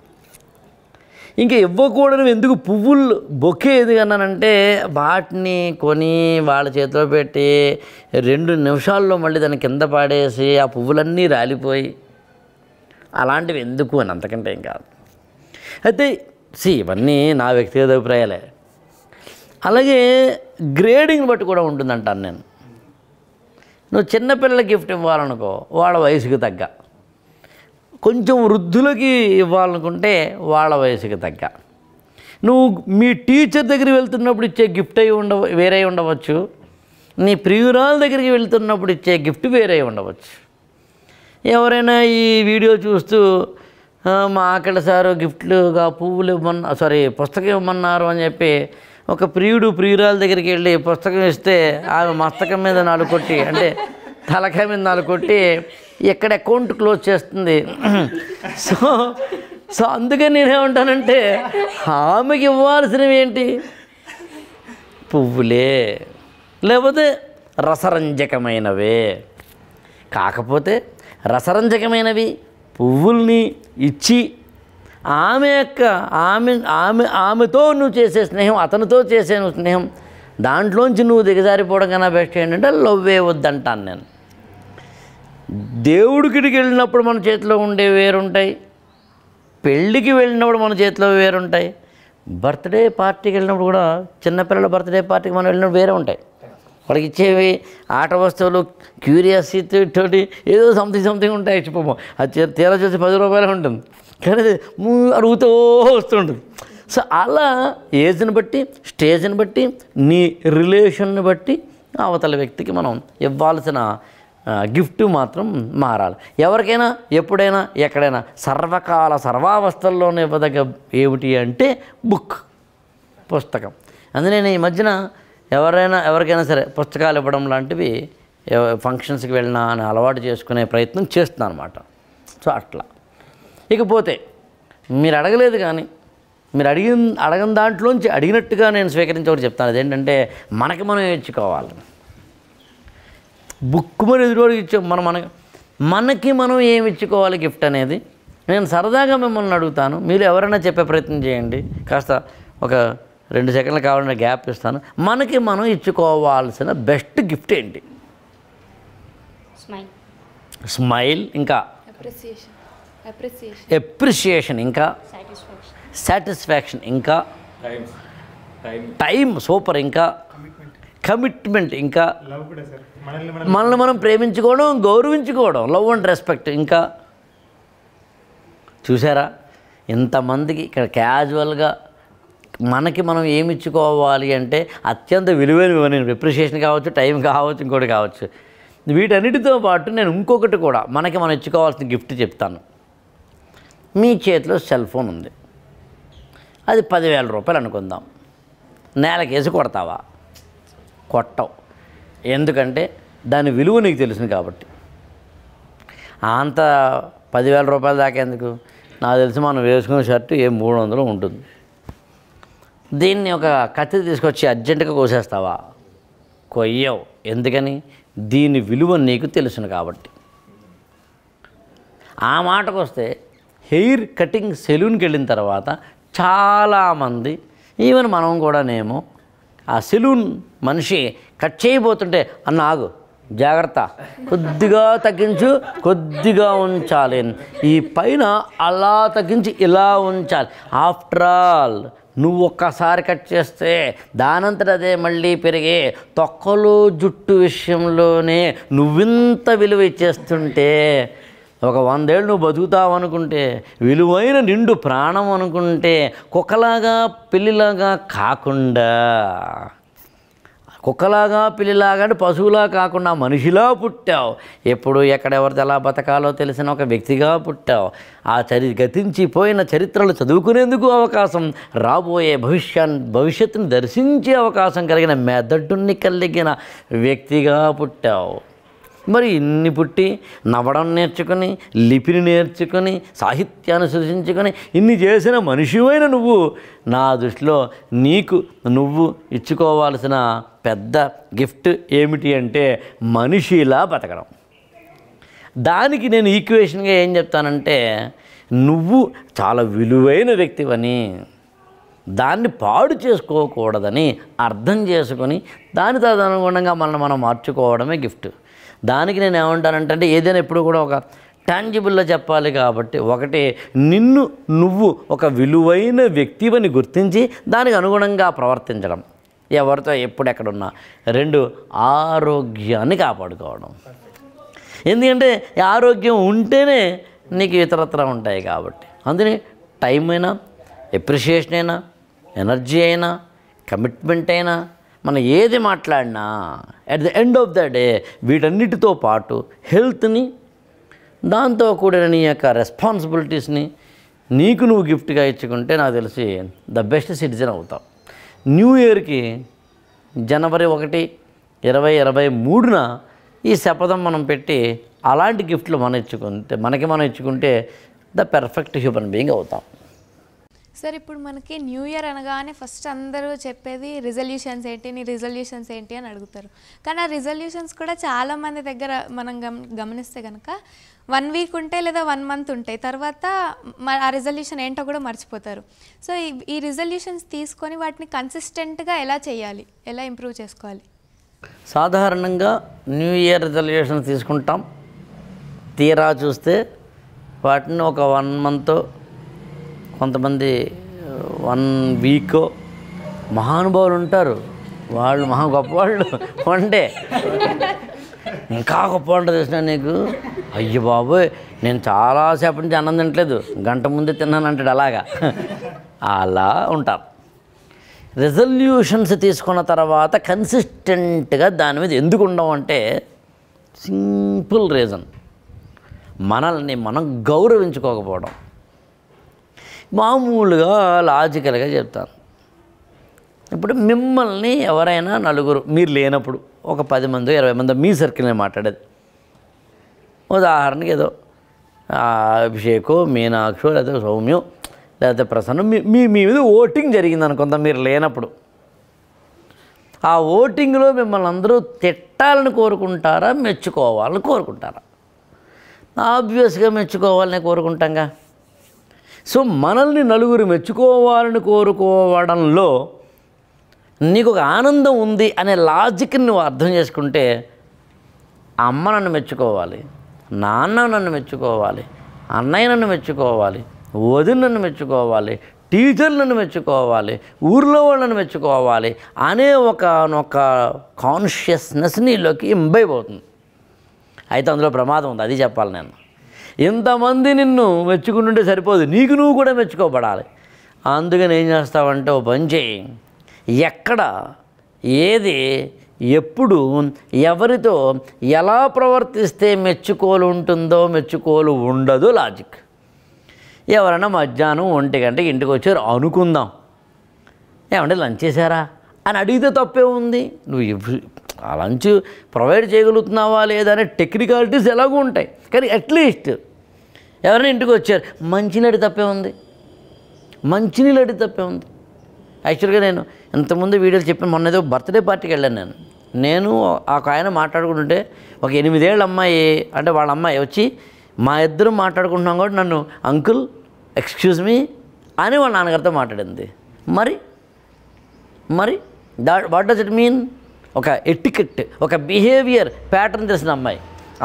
ఇంకా ఇవ్వకూడదు ఎందుకు పువ్వులు బొక్కే ఎందుకు అన్నానంటే వాటిని కొని వాళ్ళ చేతిలో పెట్టి రెండు నిమిషాల్లో మళ్ళీ దాని కింద పాడేసి ఆ పువ్వులన్నీ రాలిపోయి అలాంటివి ఎందుకు అని అంతకంటే ఏం కాదు అయితే సి ఇవన్నీ నా వ్యక్తిగత అభిప్రాయాలే అలాగే గ్రేడింగ్ని బట్టి కూడా ఉంటుందంటాను నేను నువ్వు చిన్నపిల్లల గిఫ్ట్ ఇవ్వాలనుకో వాళ్ళ వయసుకు తగ్గ కొంచెం వృద్ధులకి ఇవ్వాలనుకుంటే వాళ్ళ వయసుకి తగ్గ నువ్వు మీ టీచర్ దగ్గరికి వెళ్తున్నప్పుడు ఇచ్చే గిఫ్ట్ అయి ఉండ వేరే ఉండవచ్చు నీ ప్రియురాల దగ్గరికి వెళ్తున్నప్పుడు ఇచ్చే గిఫ్ట్ వేరే ఉండవచ్చు ఎవరైనా ఈ వీడియో చూస్తూ మా ఆకలి సారు గిఫ్ట్లుగా పువ్వులు ఇవ్వమన్న సారీ పుస్తకం ఇవ్వమన్నారు అని చెప్పి ఒక ప్రియుడు ప్రియురాల దగ్గరికి వెళ్ళి పుస్తకం ఇస్తే ఆమె మస్తకం మీద నాలుగు కొట్టి అంటే తలకాయ మీద నాలుగు కొట్టి ఎక్కడ అకౌంట్ క్లోజ్ చేస్తుంది సో సో అందుకని నేనేమంటానంటే ఆమెకి ఇవ్వాల్సినవి ఏంటి పువ్వులే లేకపోతే రసరంజకమైనవే కాకపోతే రసరంజకమైనవి పువ్వుల్ని ఇచ్చి ఆమె యొక్క ఆమె ఆమె ఆమెతో నువ్వు చేసే స్నేహం అతనితో చేసే నువ్వు స్నేహం దాంట్లోంచి నువ్వు దిగజారిపోవడం కన్నా బెస్ట్ ఏంటంటే లవ్వే వద్దంటాను నేను దేవుడికిడికి వెళ్ళినప్పుడు మన చేతిలో ఉండే వేరుంటాయి పెళ్ళికి వెళ్ళినప్పుడు మన చేతిలో వేరుంటాయి బర్త్డే పార్టీకి వెళ్ళినప్పుడు కూడా చిన్నపిల్లల బర్త్డే పార్టీకి మనం వెళ్ళినప్పుడు వేరే ఉంటాయి వాళ్ళకి ఇచ్చేవి ఆట వస్తువులు క్యూరియాసిటీ తోటి ఏదో సంథింగ్ సంథింగ్ ఉంటాయి చెప్పము అది తీరా చూసి పది రూపాయలు ఉంటుంది కానీ అడుగుతూ వస్తుంటుంది సో అలా ఏజ్ని బట్టి స్టేజ్ని బట్టి నీ రిలేషన్ని బట్టి అవతల వ్యక్తికి మనం ఇవ్వాల్సిన గిఫ్ట్ మాత్రం మారాలి ఎవరికైనా ఎప్పుడైనా ఎక్కడైనా సర్వకాల సర్వావస్థల్లోనే ఇవ్వదగ్గ ఏమిటి అంటే బుక్ పుస్తకం అందుకనే ఈ మధ్యన ఎవరైనా ఎవరికైనా సరే పుస్తకాలు ఇవ్వడం లాంటివి ఫంక్షన్స్కి వెళ్ళినా అని అలవాటు చేసుకునే ప్రయత్నం చేస్తున్నా అనమాట సో అట్లా ఇకపోతే మీరు అడగలేదు కానీ మీరు అడిగిన అడగని దాంట్లోంచి అడిగినట్టుగా నేను స్వీకరించవని చెప్తాను అదేంటంటే మనకి మనం ఏడ్చుకోవాలి బుక్ మరి ఎదురువాడికి ఇచ్చే మనం మన మనకి మనం ఏమి ఇచ్చుకోవాలి గిఫ్ట్ అనేది నేను సరదాగా మిమ్మల్ని అడుగుతాను మీరు ఎవరైనా చెప్పే ప్రయత్నం చేయండి కాస్త ఒక రెండు సెకండ్లు కావాలంటే గ్యాప్ ఇస్తాను మనకి మనం ఇచ్చుకోవాల్సిన బెస్ట్ గిఫ్ట్ ఏంటి స్మైల్ ఇంకా ఎప్రిసియేషన్ ఇంకా సాటిస్ఫాక్షన్ ఇంకా టైం సూపర్ ఇంకా కమిట్మెంట్ ఇంకా మనల్ని మనం ప్రేమించుకోవడం గౌరవించుకోవడం లవ్ అండ్ రెస్పెక్ట్ ఇంకా చూసారా ఇంతమందికి ఇక్కడ క్యాజువల్గా మనకి మనం ఏమి ఇచ్చుకోవాలి అంటే అత్యంత విలువైన నేను రిప్రిషియేషన్ కావచ్చు టైం కావచ్చు ఇంకోటి కావచ్చు వీటన్నిటితో పాటు నేను ఇంకొకటి కూడా మనకి మనం ఇచ్చుకోవాల్సిన గిఫ్ట్ చెప్తాను మీ చేతిలో సెల్ ఫోన్ ఉంది అది పదివేల రూపాయలు అనుకుందాం నేలకేసి కొడతావా కొట్టవు ఎందుకంటే దాని విలువ నీకు తెలుసు కాబట్టి అంత పదివేల రూపాయల దాకా ఎందుకు నాకు తెలిసి మనం వేసుకునే షర్టు ఏ మూడు వందలు ఉంటుంది దీన్ని ఒక కత్తి తీసుకొచ్చి అర్జెంటుగా కోసేస్తావా కొయ్యవు ఎందుకని దీని విలువ నీకు తెలుసును కాబట్టి ఆ మాటకు వస్తే హెయిర్ కటింగ్ సెలూన్కి వెళ్ళిన తర్వాత చాలామంది ఈవెన్ మనం కూడానేమో ఆ సెలూన్ మనిషి కట్ చేయబోతుంటే అన్న ఆగు జాగ్రత్త కొద్దిగా తగ్గించు కొద్దిగా ఉంచాలి ఈ పైన అలా తగ్గించి ఇలా ఉంచాలి ఆఫ్టర్ ఆల్ నువ్వు ఒక్కసారి కట్ చేస్తే దానంతట అదే మళ్ళీ పెరిగి తొక్కలు జుట్టు విషయంలోనే నువ్వింత విలువ ఇచ్చేస్తుంటే ఒక వందేళ్ళు నువ్వు బతుకుతావు అనుకుంటే విలువైన నిండు ప్రాణం అనుకుంటే కుక్కలాగా పిల్లిలాగా కాకుండా కుక్కలాగా పిల్లిలాగా పశువులా కాకుండా మనిషిలా పుట్టావు ఎప్పుడు ఎక్కడెవరిది ఎలా బతకాలో తెలిసిన ఒక వ్యక్తిగా పుట్టావు ఆ చరి గతించిపోయిన చరిత్రలు చదువుకునేందుకు అవకాశం రాబోయే భవిష్యా భవిష్యత్తును దర్శించే అవకాశం కలిగిన మెదడుని కలిగిన వ్యక్తిగా పుట్టావు మరి ఇన్ని పుట్టి నవ్వడం నేర్చుకుని లిపిని నేర్చుకుని సాహిత్యాన్ని సృష్టించుకొని ఇన్ని చేసిన మనిషివైన నువ్వు నా దృష్టిలో నీకు నువ్వు ఇచ్చుకోవాల్సిన పెద్ద గిఫ్ట్ ఏమిటి అంటే మనిషిలా బతకడం దానికి నేను ఈక్వేషన్గా ఏం చెప్తానంటే నువ్వు చాలా విలువైన వ్యక్తివని దాన్ని పాడు చేసుకోకూడదని అర్థం చేసుకొని దాని తదనుగుణంగా మనల్ని మనం మార్చుకోవడమే గిఫ్ట్ దానికి నేను ఏమంటానంటే ఏదైనా ఎప్పుడు కూడా ఒక టాంజిబుల్లో చెప్పాలి కాబట్టి ఒకటి నిన్ను నువ్వు ఒక విలువైన వ్యక్తివని గుర్తించి దానికి అనుగుణంగా ప్రవర్తించడం ఎవరితో ఎప్పుడెక్కడున్నా రెండు ఆరోగ్యాన్ని కాపాడుకోవడం ఎందుకంటే ఆరోగ్యం ఉంటేనే నీకు ఇతరత్ర ఉంటాయి కాబట్టి అందుకని టైం అయినా ఎప్రిషియేషన్ అయినా ఎనర్జీ అయినా కమిట్మెంట్ అయినా మనం ఏది మాట్లాడినా at the end of the day వీటన్నిటితో పాటు హెల్త్ని దాంతో కూడిన నీ యొక్క రెస్పాన్సిబిలిటీస్ని నీకు నువ్వు గిఫ్ట్గా ఇచ్చుకుంటే నాకు తెలిసి ద బెస్ట్ సిటిజన్ అవుతావు న్యూ ఇయర్కి జనవరి ఒకటి ఇరవై ఇరవై మూడున ఈ శపథం మనం పెట్టి అలాంటి గిఫ్ట్లు మనం ఇచ్చుకుంటే మనకి మనం ఇచ్చుకుంటే ద పెర్ఫెక్ట్ హ్యూమన్ బీయింగ్ అవుతాం సార్ ఇప్పుడు మనకి న్యూ ఇయర్ అనగానే ఫస్ట్ అందరూ చెప్పేది రిజల్యూషన్స్ ఏంటి నీ రిజల్యూషన్స్ ఏంటి అని అడుగుతారు కానీ ఆ రిజల్యూషన్స్ కూడా చాలామంది దగ్గర మనం గమ గమనిస్తే కనుక వన్ వీక్ ఉంటే లేదా వన్ మంత్ ఉంటాయి తర్వాత ఆ రిజల్యూషన్ ఏంటో కూడా మర్చిపోతారు సో ఈ రిజల్యూషన్స్ తీసుకొని వాటిని కన్సిస్టెంట్గా ఎలా చేయాలి ఎలా ఇంప్రూవ్ చేసుకోవాలి సాధారణంగా న్యూ ఇయర్ రిజల్యూషన్స్ తీసుకుంటాం తీరా చూస్తే వాటిని ఒక వన్ మంత్ కొంతమంది వన్ వీక్ మహానుభావులు ఉంటారు వాళ్ళు మహా గొప్పవాళ్ళు వన్ డే ఇంకా గొప్ప వంట చేసిన నీకు అయ్యో బాబు నేను చాలాసేపటి నుంచి అన్నం తినట్లేదు గంట ముందే తిన్నాను అంటాడు అలాగా అలా ఉంటారు రెజల్యూషన్స్ తీసుకున్న తర్వాత కన్సిస్టెంట్గా దాని మీద ఎందుకు ఉండవు అంటే సింపుల్ రీజన్ మనల్ని మనం గౌరవించుకోకపోవడం మామూలుగా లాజికల్గా చెప్తాను ఇప్పుడు మిమ్మల్ని ఎవరైనా నలుగురు మీరు లేనప్పుడు ఒక పది మంది ఇరవై మంది మీ సర్కిల్ని మాట్లాడేది ఉదాహరణకి ఏదో అభిషేకు మీనాక్షో లేకపోతే సౌమ్యం లేకపోతే ప్రసన్నం మీ మీ మీద ఓటింగ్ జరిగింది అనుకుందాం మీరు లేనప్పుడు ఆ ఓటింగ్లో మిమ్మల్ని అందరూ తిట్టాలని కోరుకుంటారా మెచ్చుకోవాలని కోరుకుంటారా ఆబ్వియస్గా మెచ్చుకోవాలని కోరుకుంటాంగా సో మనల్ని నలుగురు మెచ్చుకోవాలని కోరుకోవడంలో నీకు ఒక ఆనందం ఉంది అనే లాజిక్ని నువ్వు అర్థం చేసుకుంటే అమ్మ నన్ను మెచ్చుకోవాలి నాన్న నన్ను మెచ్చుకోవాలి అన్నయ్య నన్ను మెచ్చుకోవాలి వదిన నన్ను మెచ్చుకోవాలి నన్ను మెచ్చుకోవాలి ఊర్లో వాళ్ళని మెచ్చుకోవాలి అనే ఒక కాన్షియస్నెస్ నీలోకి ఇంబైపోతుంది అయితే అందులో ప్రమాదం ఉంది అది చెప్పాలి నేను ఇంతమంది నిన్ను మెచ్చుకుంటుంటే సరిపోదు నీకు నువ్వు కూడా మెచ్చుకోబడాలి అందుకని ఏం చేస్తావంటే ఓ పని చేయి ఎక్కడ ఏది ఎప్పుడు ఎవరితో ఎలా ప్రవర్తిస్తే మెచ్చుకోలు ఉంటుందో మెచ్చుకోలు ఉండదు లాజిక్ ఎవరైనా మధ్యాహ్నం ఒంటి గంటకి ఇంటికి వచ్చారు అనుకుందాం ఏమంటే లంచ్ చేశారా అని అడిగితే తప్పే ఉంది నువ్వు ఆ లంచ్ ప్రొవైడ్ చేయగలుగుతున్నావా లేదా అనే టెక్నికాలిటీస్ ఎలాగూ ఉంటాయి కానీ అట్లీస్ట్ ఎవరైనా ఇంటికి వచ్చారు మంచినీడి తప్పే ఉంది మంచినీళ్ళడి అడిగి తప్పే ఉంది యాక్చువల్గా నేను ఇంతకుముందు వీడియోలు చెప్పిన మొన్న ఏదో బర్త్డే పార్టీకి వెళ్ళాను నేను నేను ఒక ఆయన మాట్లాడుకుంటుంటే ఒక ఎనిమిదేళ్ళ అమ్మాయి అంటే వాళ్ళ అమ్మాయి వచ్చి మా ఇద్దరు మాట్లాడుకుంటున్నాం కాబట్టి నన్ను అంకుల్ ఎక్స్క్యూజ్ మీ అని వాళ్ళ నాన్నగారితో మాట్లాడింది మరి మరి the what does it mean ఒక ఎటికెట్ ఒక బిహేవియర్ ప్యాటర్న్ తెలిసిన అమ్మాయి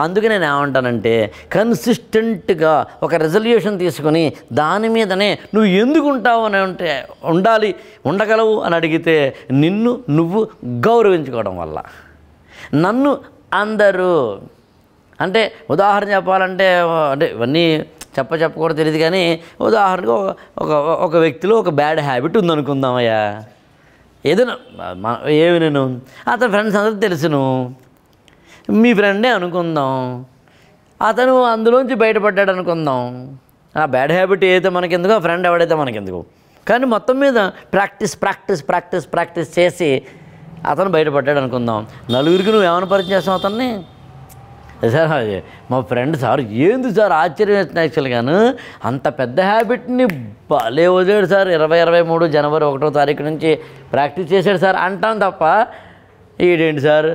అందుకే నేను ఏమంటానంటే కన్సిస్టెంట్గా ఒక రెజల్యూషన్ తీసుకుని దాని మీదనే నువ్వు ఎందుకు ఉంటావు అని అంటే ఉండాలి ఉండగలవు అని అడిగితే నిన్ను నువ్వు గౌరవించుకోవడం వల్ల నన్ను అందరూ అంటే ఉదాహరణ చెప్పాలంటే అంటే ఇవన్నీ చెప్ప చెప్పకూడదు తెలియదు కానీ ఉదాహరణకు ఒక ఒక వ్యక్తిలో ఒక బ్యాడ్ హ్యాబిట్ ఉందనుకుందామయ్యా ఏదైనా ఏమి నేను అతని ఫ్రెండ్స్ అందరికి తెలుసును మీ ఫ్రెండే అనుకుందాం అతను అందులోంచి బయటపడ్డాడు అనుకుందాం ఆ బ్యాడ్ హ్యాబిట్ ఏదైతే మనకెందుకో ఆ ఫ్రెండ్ ఎవడైతే మనకెందుకు కానీ మొత్తం మీద ప్రాక్టీస్ ప్రాక్టీస్ ప్రాక్టీస్ ప్రాక్టీస్ చేసి అతను బయటపడ్డాడు అనుకుందాం నలుగురికి నువ్వు ఏమైనా పరిచయం చేస్తావు అతన్ని సార్ మా ఫ్రెండ్ సార్ ఏంది సార్ ఆశ్చర్యం వేస్తుంది యాక్చువల్గాను అంత పెద్ద హ్యాబిట్ని భలే వదిలేడు సార్ ఇరవై ఇరవై మూడు జనవరి ఒకటో తారీఖు నుంచి ప్రాక్టీస్ చేశాడు సార్ అంటాం తప్ప ఈడేంటి సార్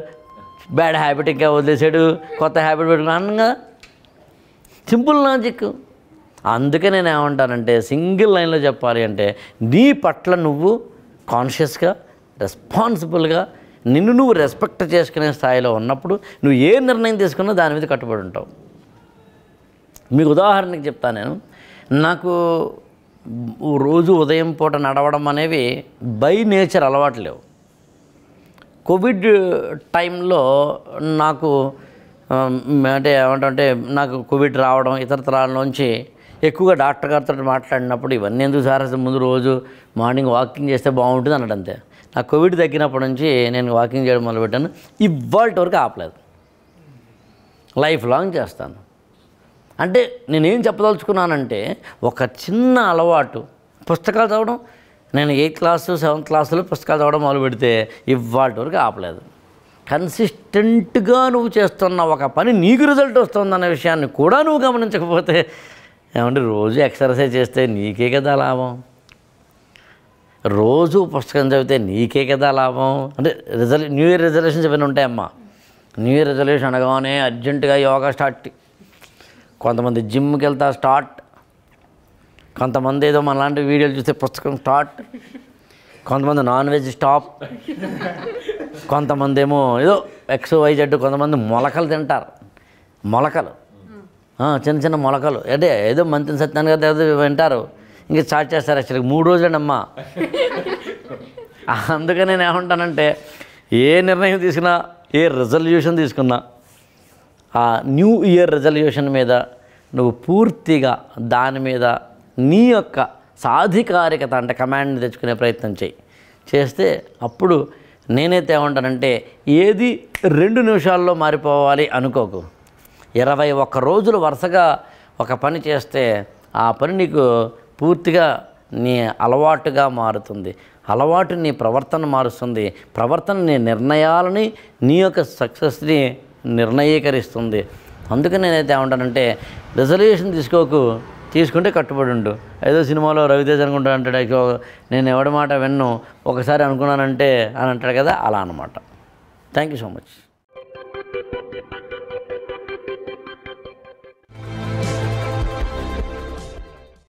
బ్యాడ్ హ్యాబిట్ ఇంకా వదిలేసాడు కొత్త హ్యాబిట్ పెట్టుకున్నాను సింపుల్ లాజిక్ అందుకే నేను ఏమంటానంటే సింగిల్ లైన్లో చెప్పాలి అంటే నీ పట్ల నువ్వు కాన్షియస్గా రెస్పాన్సిబుల్గా నిన్ను నువ్వు రెస్పెక్ట్ చేసుకునే స్థాయిలో ఉన్నప్పుడు నువ్వు ఏ నిర్ణయం తీసుకున్నా దాని మీద కట్టుబడి ఉంటావు మీకు ఉదాహరణకి చెప్తాను నేను నాకు రోజు ఉదయం పూట నడవడం అనేవి బై నేచర్ అలవాటు లేవు కోవిడ్ టైంలో నాకు అంటే ఏమంటే నాకు కోవిడ్ రావడం ఇతరతరాల నుంచి ఎక్కువగా డాక్టర్ గారితో మాట్లాడినప్పుడు ఇవన్నీ ఎందుకు సార్ అసలు ముందు రోజు మార్నింగ్ వాకింగ్ చేస్తే బాగుంటుంది అన్నట్టు అంతే నా కోవిడ్ తగ్గినప్పటి నుంచి నేను వాకింగ్ చేయడం మొదలుపెట్టాను ఇవాళ్ళ వరకు ఆపలేదు లైఫ్ లాంగ్ చేస్తాను అంటే నేనేం చెప్పదలుచుకున్నానంటే ఒక చిన్న అలవాటు పుస్తకాలు చదవడం నేను ఎయిత్ క్లాసు సెవెంత్ క్లాసులో పుస్తకాలు చదవడం మొదలు పెడితే ఇవాటి వరకు ఆపలేదు కన్సిస్టెంట్గా నువ్వు చేస్తున్న ఒక పని నీకు రిజల్ట్ వస్తుందన్న విషయాన్ని కూడా నువ్వు గమనించకపోతే ఏమంటే రోజు ఎక్సర్సైజ్ చేస్తే నీకే కదా లాభం రోజు పుస్తకం చదివితే నీకే కదా లాభం అంటే రిజల్యూ న్యూ ఇయర్ రిజల్యూషన్స్ ఇవన్నీ ఉంటాయమ్మా న్యూ ఇయర్ రిజల్యూషన్ అనగానే అర్జెంటుగా యోగా స్టార్ట్ కొంతమంది జిమ్కి వెళ్తా స్టార్ట్ కొంతమంది ఏదో మనలాంటి వీడియోలు చూస్తే పుస్తకం స్టార్ట్ కొంతమంది నాన్ వెజ్ స్టాప్ కొంతమంది ఏమో ఏదో ఎక్స్ వైజెడ్ కొంతమంది మొలకలు తింటారు మొలకలు చిన్న చిన్న మొలకలు అదే ఏదో మంత్రి సత్యాన్ని గారు వింటారు ఇంక స్టార్ట్ చేస్తారు యాక్చువల్గా మూడు రోజులండమ్మా అందుకని నేను ఏమంటానంటే ఏ నిర్ణయం తీసుకున్నా ఏ రిజల్యూషన్ తీసుకున్నా ఆ న్యూ ఇయర్ రిజల్యూషన్ మీద నువ్వు పూర్తిగా దాని మీద నీ యొక్క సాధికారికత అంటే కమాండ్ని తెచ్చుకునే ప్రయత్నం చేయి చేస్తే అప్పుడు నేనైతే ఏమంటానంటే ఏది రెండు నిమిషాల్లో మారిపోవాలి అనుకోకు ఇరవై ఒక్క రోజులు వరుసగా ఒక పని చేస్తే ఆ పని నీకు పూర్తిగా నీ అలవాటుగా మారుతుంది అలవాటు నీ ప్రవర్తన మారుస్తుంది ప్రవర్తన నీ నిర్ణయాలని నీ యొక్క సక్సెస్ని నిర్ణయీకరిస్తుంది అందుకని నేనైతే ఏమంటానంటే రిజల్యూషన్ తీసుకోకు తీసుకుంటే కట్టుబడి ఉండు ఏదో సినిమాలో రవితేజ్ అనుకుంటా అంటాడు నేను ఎవడమాట విన్ను ఒకసారి అనుకున్నానంటే అని అంటాడు కదా అలా అనమాట థ్యాంక్ యూ సో మచ్